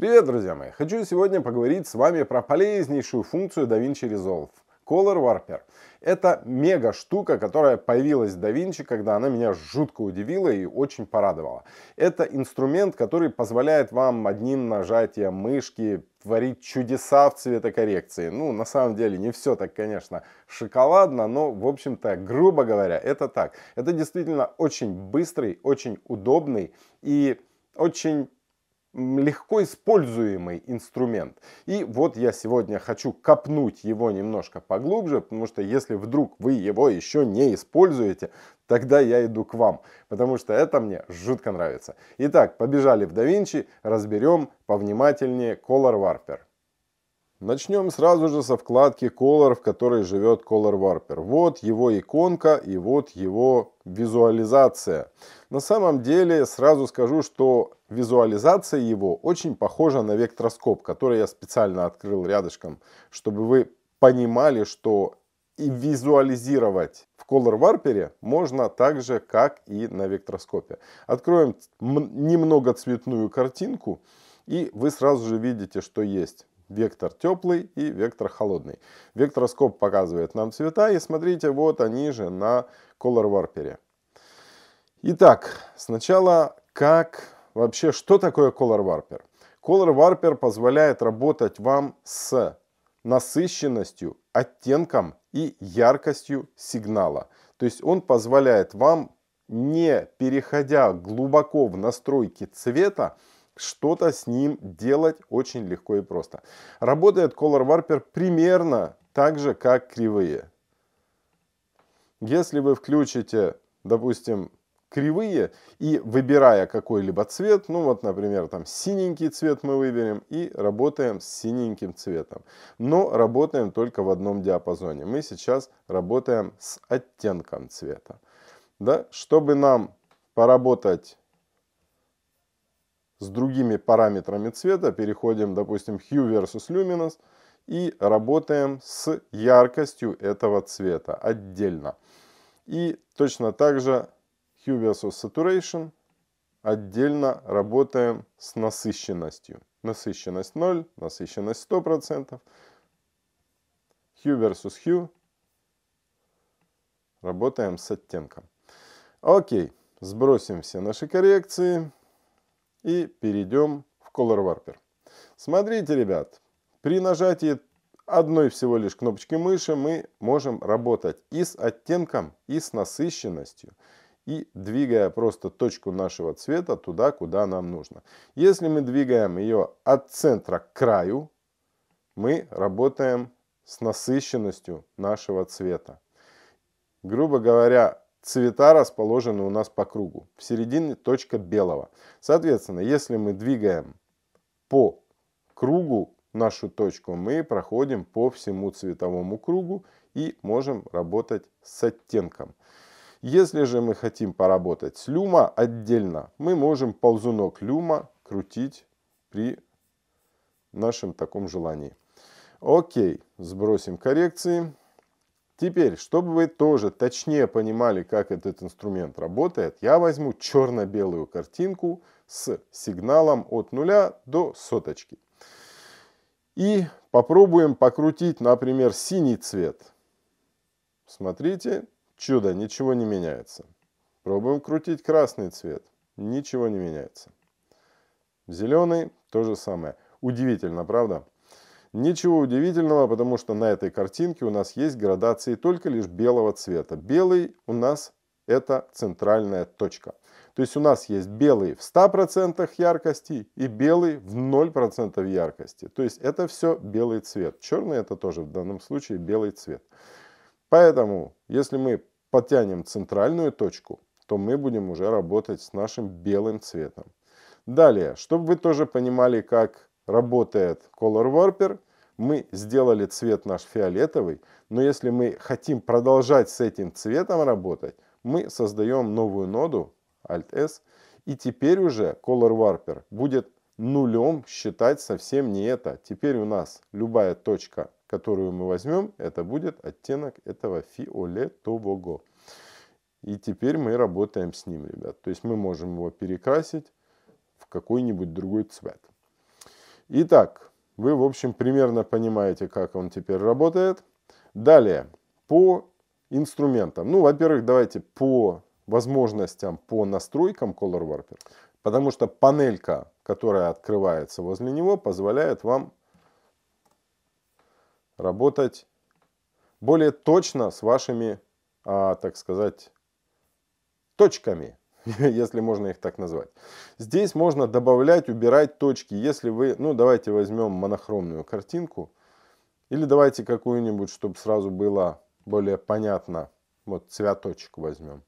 Привет, друзья мои! Хочу сегодня поговорить с вами про полезнейшую функцию DaVinci Resolve – Color Warper. Это мега штука, которая появилась в DaVinci, когда она меня жутко удивила и очень порадовала. Это инструмент, который позволяет вам одним нажатием мышки творить чудеса в цветокоррекции. Ну, на самом деле, не все так, конечно, шоколадно, но, в общем-то, грубо говоря, это так. Это действительно очень быстрый, очень удобный и очень легко используемый инструмент. И вот я сегодня хочу копнуть его немножко поглубже, потому что если вдруг вы его еще не используете, тогда я иду к вам, потому что это мне жутко нравится. Итак, побежали в DaVinci, разберем повнимательнее Color Warper. Начнем сразу же со вкладки Color, в которой живет Color Warper. Вот его иконка и вот его визуализация. На самом деле сразу скажу, что Визуализация его очень похожа на вектороскоп, который я специально открыл рядышком, чтобы вы понимали, что и визуализировать в Color Warper можно так же, как и на вектороскопе. Откроем немного цветную картинку, и вы сразу же видите, что есть вектор теплый и вектор холодный. Вектороскоп показывает нам цвета, и смотрите, вот они же на Color Warper. Итак, сначала как Вообще, что такое Color Warper? Color Warper позволяет работать вам с насыщенностью, оттенком и яркостью сигнала. То есть он позволяет вам, не переходя глубоко в настройки цвета, что-то с ним делать очень легко и просто. Работает Color Warper примерно так же, как кривые. Если вы включите, допустим, кривые и выбирая какой-либо цвет, ну вот, например, там синенький цвет мы выберем и работаем с синеньким цветом. Но работаем только в одном диапазоне. Мы сейчас работаем с оттенком цвета. Да? Чтобы нам поработать с другими параметрами цвета, переходим, допустим, Hue versus luminance и работаем с яркостью этого цвета отдельно. И точно так же Q versus Saturation. Отдельно работаем с насыщенностью. Насыщенность 0, насыщенность 100%. Q versus Q. Работаем с оттенком. Окей, сбросим все наши коррекции и перейдем в Color Warper. Смотрите, ребят, при нажатии одной всего лишь кнопочки мыши мы можем работать и с оттенком, и с насыщенностью, и двигая просто точку нашего цвета туда, куда нам нужно. Если мы двигаем ее от центра к краю, мы работаем с насыщенностью нашего цвета. Грубо говоря, цвета расположены у нас по кругу. В середине точка белого. Соответственно, если мы двигаем по кругу нашу точку, мы проходим по всему цветовому кругу и можем работать с оттенком. Если же мы хотим поработать с люма отдельно, мы можем ползунок люма крутить при нашем таком желании. Окей, сбросим коррекции. Теперь, чтобы вы тоже точнее понимали, как этот инструмент работает, я возьму черно-белую картинку с сигналом от нуля до соточки. И попробуем покрутить, например, синий цвет. Смотрите, Чудо, ничего не меняется. Пробуем крутить красный цвет. Ничего не меняется. Зеленый то же самое. Удивительно, правда? Ничего удивительного, потому что на этой картинке у нас есть градации только лишь белого цвета. Белый у нас это центральная точка. То есть у нас есть белый в 100% яркости и белый в 0% яркости. То есть это все белый цвет. Черный это тоже в данном случае белый цвет. Поэтому, если мы подтянем центральную точку, то мы будем уже работать с нашим белым цветом. Далее, чтобы вы тоже понимали, как работает Color Warper, мы сделали цвет наш фиолетовый, но если мы хотим продолжать с этим цветом работать, мы создаем новую ноду Alt-S, и теперь уже Color Warper будет нулем считать совсем не это. Теперь у нас любая точка которую мы возьмем, это будет оттенок этого фиолетового. И теперь мы работаем с ним, ребят. То есть мы можем его перекрасить в какой-нибудь другой цвет. Итак, вы, в общем, примерно понимаете, как он теперь работает. Далее, по инструментам. Ну, во-первых, давайте по возможностям, по настройкам Color Warper. Потому что панелька, которая открывается возле него, позволяет вам работать более точно с вашими, а, так сказать, точками, если можно их так назвать. Здесь можно добавлять, убирать точки. Если вы, ну давайте возьмем монохромную картинку, или давайте какую-нибудь, чтобы сразу было более понятно. Вот цветочек возьмем.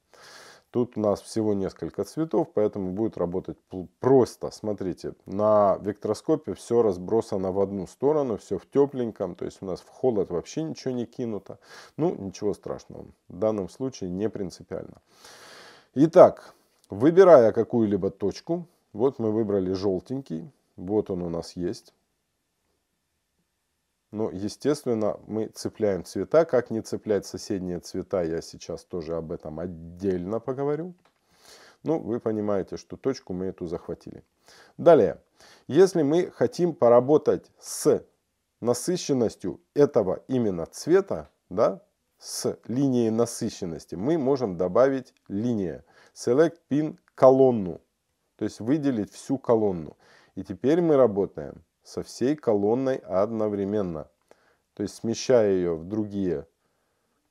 Тут у нас всего несколько цветов, поэтому будет работать просто. Смотрите, на вектроскопе все разбросано в одну сторону, все в тепленьком, то есть у нас в холод вообще ничего не кинуто. Ну, ничего страшного, в данном случае не принципиально. Итак, выбирая какую-либо точку, вот мы выбрали желтенький, вот он у нас есть. Но, естественно, мы цепляем цвета. Как не цеплять соседние цвета, я сейчас тоже об этом отдельно поговорю. Ну, вы понимаете, что точку мы эту захватили. Далее, если мы хотим поработать с насыщенностью этого именно цвета, да, с линией насыщенности, мы можем добавить линия. Select Pin колонну, то есть выделить всю колонну. И теперь мы работаем со всей колонной одновременно. То есть смещая ее в другие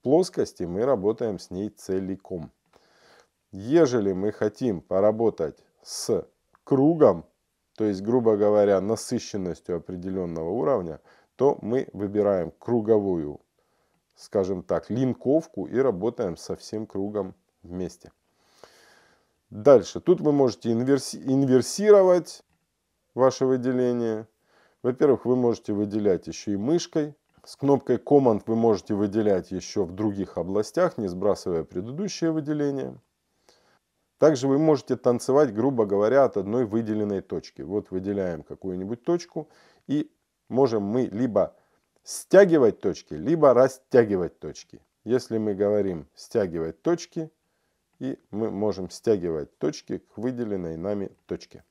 плоскости, мы работаем с ней целиком. Ежели мы хотим поработать с кругом, то есть, грубо говоря, насыщенностью определенного уровня, то мы выбираем круговую, скажем так, линковку и работаем со всем кругом вместе. Дальше. Тут вы можете инверси инверсировать ваше выделение, во-первых, вы можете выделять еще и мышкой. С кнопкой Command вы можете выделять еще в других областях, не сбрасывая предыдущее выделение. Также вы можете танцевать, грубо говоря, от одной выделенной точки. Вот выделяем какую-нибудь точку и можем мы либо стягивать точки, либо растягивать точки. Если мы говорим стягивать точки, и мы можем стягивать точки к выделенной нами точке.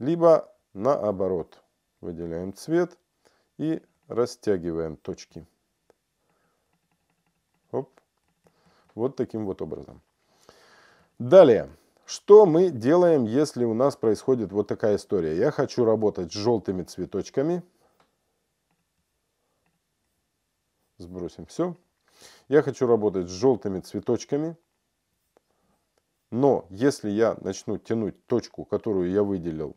Либо наоборот. Выделяем цвет и растягиваем точки. Оп. Вот таким вот образом. Далее. Что мы делаем, если у нас происходит вот такая история? Я хочу работать с желтыми цветочками. Сбросим все. Я хочу работать с желтыми цветочками. Но если я начну тянуть точку, которую я выделил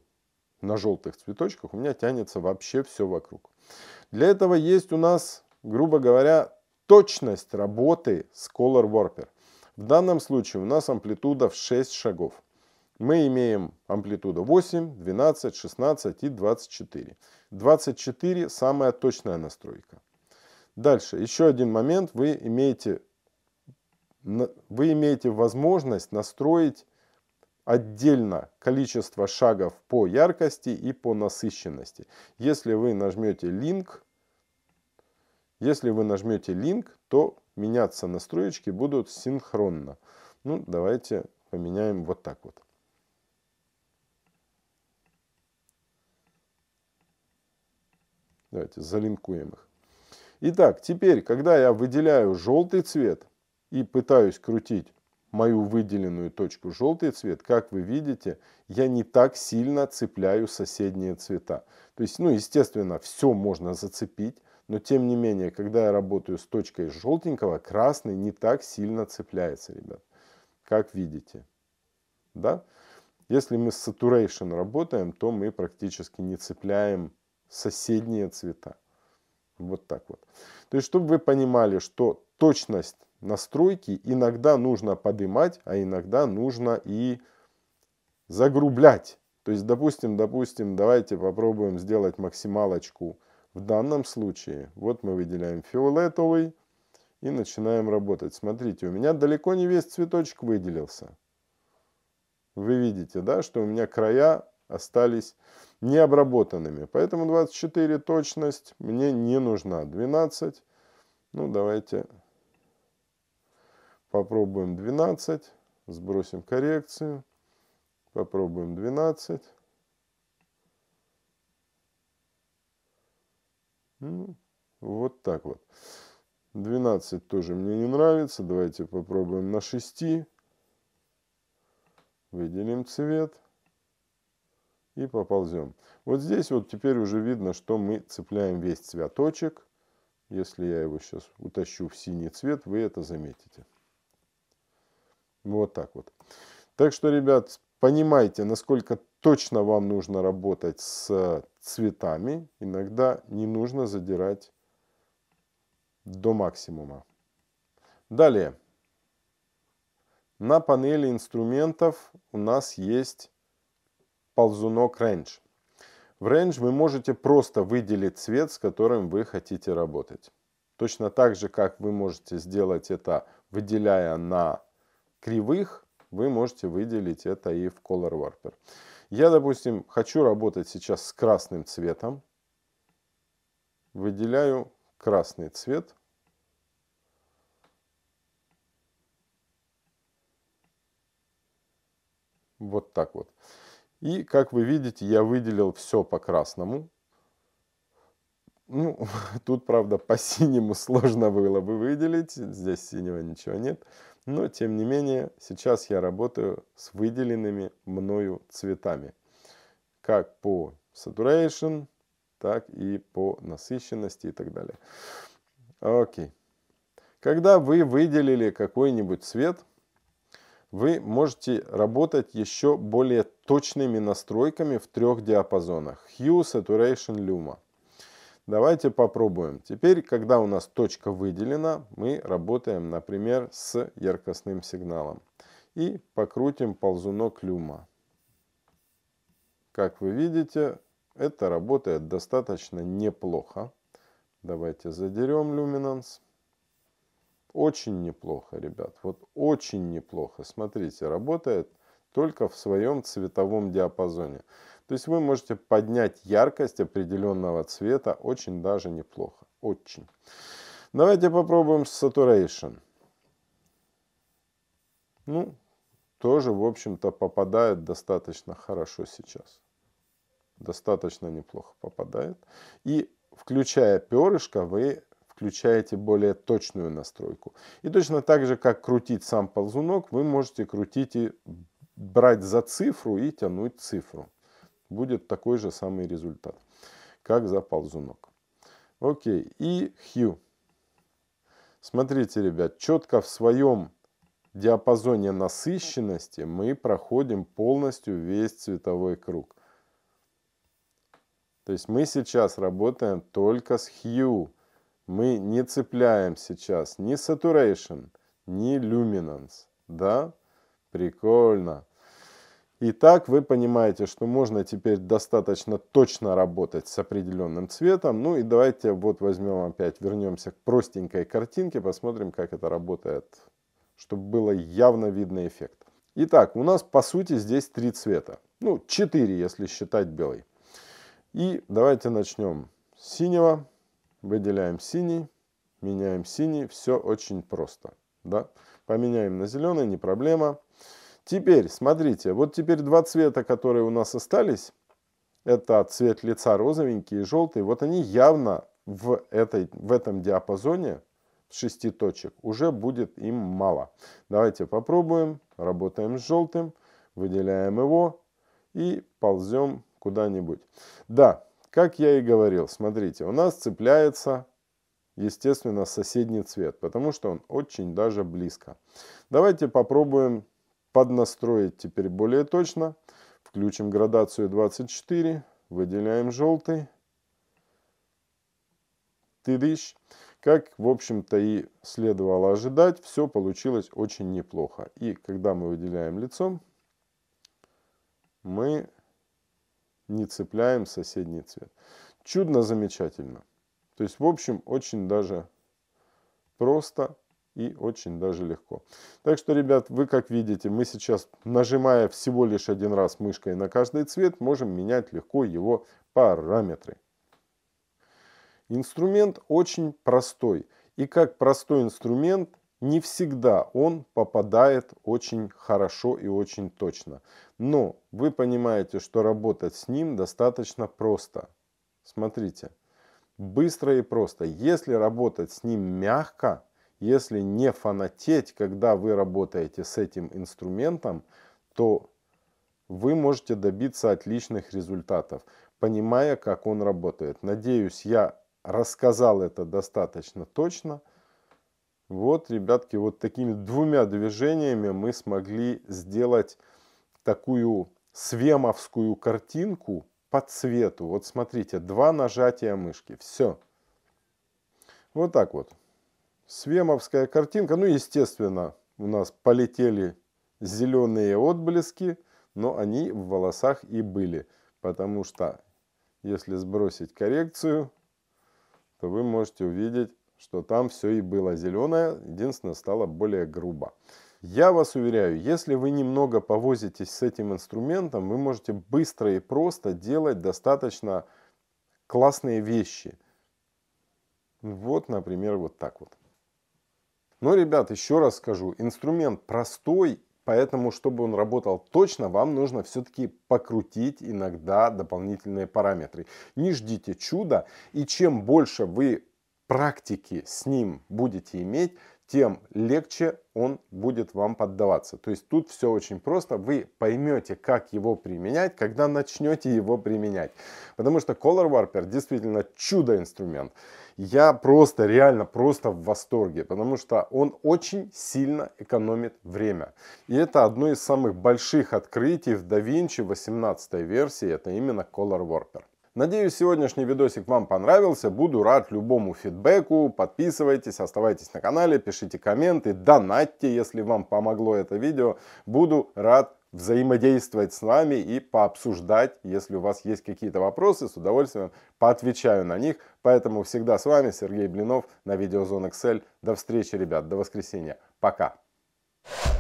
на желтых цветочках у меня тянется вообще все вокруг. Для этого есть у нас, грубо говоря, точность работы с Color Warper. В данном случае у нас амплитуда в 6 шагов. Мы имеем амплитуду 8, 12, 16 и 24. 24 самая точная настройка. Дальше, еще один момент. Вы имеете, вы имеете возможность настроить отдельно количество шагов по яркости и по насыщенности. Если вы нажмете link, если вы нажмете link, то меняться настроечки будут синхронно. Ну, давайте поменяем вот так вот. Давайте залинкуем их. Итак, теперь, когда я выделяю желтый цвет и пытаюсь крутить мою выделенную точку желтый цвет, как вы видите, я не так сильно цепляю соседние цвета. То есть, ну, естественно, все можно зацепить, но тем не менее, когда я работаю с точкой желтенького, красный не так сильно цепляется, ребят, как видите. Да? Если мы с saturation работаем, то мы практически не цепляем соседние цвета. Вот так вот. То есть, чтобы вы понимали, что точность настройки иногда нужно поднимать, а иногда нужно и загрублять. То есть, допустим, допустим, давайте попробуем сделать максималочку. В данном случае, вот мы выделяем фиолетовый и начинаем работать. Смотрите, у меня далеко не весь цветочек выделился. Вы видите, да, что у меня края остались необработанными. Поэтому 24 точность мне не нужна. 12, ну давайте Попробуем 12, сбросим коррекцию. Попробуем 12. Ну, вот так вот. 12 тоже мне не нравится. Давайте попробуем на 6. Выделим цвет и поползем. Вот здесь вот теперь уже видно, что мы цепляем весь цветочек. Если я его сейчас утащу в синий цвет, вы это заметите. Вот так вот. Так что, ребят, понимайте, насколько точно вам нужно работать с цветами. Иногда не нужно задирать до максимума. Далее. На панели инструментов у нас есть ползунок Range. В Range вы можете просто выделить цвет, с которым вы хотите работать. Точно так же, как вы можете сделать это, выделяя на кривых, вы можете выделить это и в Color Warper. Я, допустим, хочу работать сейчас с красным цветом. Выделяю красный цвет. Вот так вот. И, как вы видите, я выделил все по красному. Ну, тут, правда, по синему сложно было бы выделить. Здесь синего ничего нет. Но, тем не менее, сейчас я работаю с выделенными мною цветами. Как по saturation, так и по насыщенности и так далее. Окей. Когда вы выделили какой-нибудь цвет, вы можете работать еще более точными настройками в трех диапазонах. Hue, Saturation, Luma. Давайте попробуем. Теперь, когда у нас точка выделена, мы работаем, например, с яркостным сигналом. И покрутим ползунок люма. Как вы видите, это работает достаточно неплохо. Давайте задерем люминанс. Очень неплохо, ребят. Вот очень неплохо. Смотрите, работает только в своем цветовом диапазоне. То есть вы можете поднять яркость определенного цвета очень даже неплохо. Очень. Давайте попробуем с Saturation. Ну, тоже, в общем-то, попадает достаточно хорошо сейчас. Достаточно неплохо попадает. И включая перышко, вы включаете более точную настройку. И точно так же, как крутить сам ползунок, вы можете крутить и брать за цифру и тянуть цифру будет такой же самый результат, как за ползунок. Окей, и Q. Смотрите, ребят, четко в своем диапазоне насыщенности мы проходим полностью весь цветовой круг. То есть мы сейчас работаем только с Hue. Мы не цепляем сейчас ни Saturation, ни Luminance. Да? Прикольно. И так вы понимаете, что можно теперь достаточно точно работать с определенным цветом. Ну и давайте вот возьмем опять, вернемся к простенькой картинке, посмотрим, как это работает, чтобы было явно видно эффект. Итак, у нас по сути здесь три цвета. Ну, четыре, если считать белый. И давайте начнем с синего. Выделяем синий, меняем синий. Все очень просто. Да? Поменяем на зеленый, не проблема. Теперь, смотрите, вот теперь два цвета, которые у нас остались, это цвет лица розовенький и желтый, вот они явно в, этой, в этом диапазоне шести точек уже будет им мало. Давайте попробуем. Работаем с желтым, выделяем его и ползем куда-нибудь. Да, как я и говорил, смотрите, у нас цепляется, естественно, соседний цвет, потому что он очень даже близко. Давайте попробуем поднастроить теперь более точно. Включим градацию 24, выделяем желтый. Тыдыщ. Как, в общем-то, и следовало ожидать, все получилось очень неплохо. И когда мы выделяем лицом, мы не цепляем соседний цвет. Чудно, замечательно. То есть, в общем, очень даже просто и очень даже легко. Так что, ребят, вы как видите, мы сейчас, нажимая всего лишь один раз мышкой на каждый цвет, можем менять легко его параметры. Инструмент очень простой. И как простой инструмент, не всегда он попадает очень хорошо и очень точно. Но вы понимаете, что работать с ним достаточно просто. Смотрите, быстро и просто. Если работать с ним мягко, если не фанатеть, когда вы работаете с этим инструментом, то вы можете добиться отличных результатов, понимая, как он работает. Надеюсь, я рассказал это достаточно точно. Вот, ребятки, вот такими двумя движениями мы смогли сделать такую свемовскую картинку по цвету. Вот смотрите, два нажатия мышки. Все. Вот так вот. Свемовская картинка, ну, естественно, у нас полетели зеленые отблески, но они в волосах и были, потому что если сбросить коррекцию, то вы можете увидеть, что там все и было зеленое, единственное, стало более грубо. Я вас уверяю, если вы немного повозитесь с этим инструментом, вы можете быстро и просто делать достаточно классные вещи. Вот, например, вот так вот. Но, ребят, еще раз скажу, инструмент простой, поэтому, чтобы он работал точно, вам нужно все-таки покрутить иногда дополнительные параметры. Не ждите чуда, и чем больше вы практики с ним будете иметь, тем легче он будет вам поддаваться. То есть тут все очень просто. Вы поймете, как его применять, когда начнете его применять. Потому что Color Warper действительно чудо-инструмент. Я просто, реально, просто в восторге. Потому что он очень сильно экономит время. И это одно из самых больших открытий в DaVinci 18 версии. Это именно Color Warper. Надеюсь, сегодняшний видосик вам понравился. Буду рад любому фидбэку. Подписывайтесь, оставайтесь на канале, пишите комменты, донатьте, если вам помогло это видео. Буду рад взаимодействовать с вами и пообсуждать. Если у вас есть какие-то вопросы, с удовольствием поотвечаю на них. Поэтому всегда с вами Сергей Блинов на Видеозон Excel. До встречи, ребят, до воскресенья. Пока. you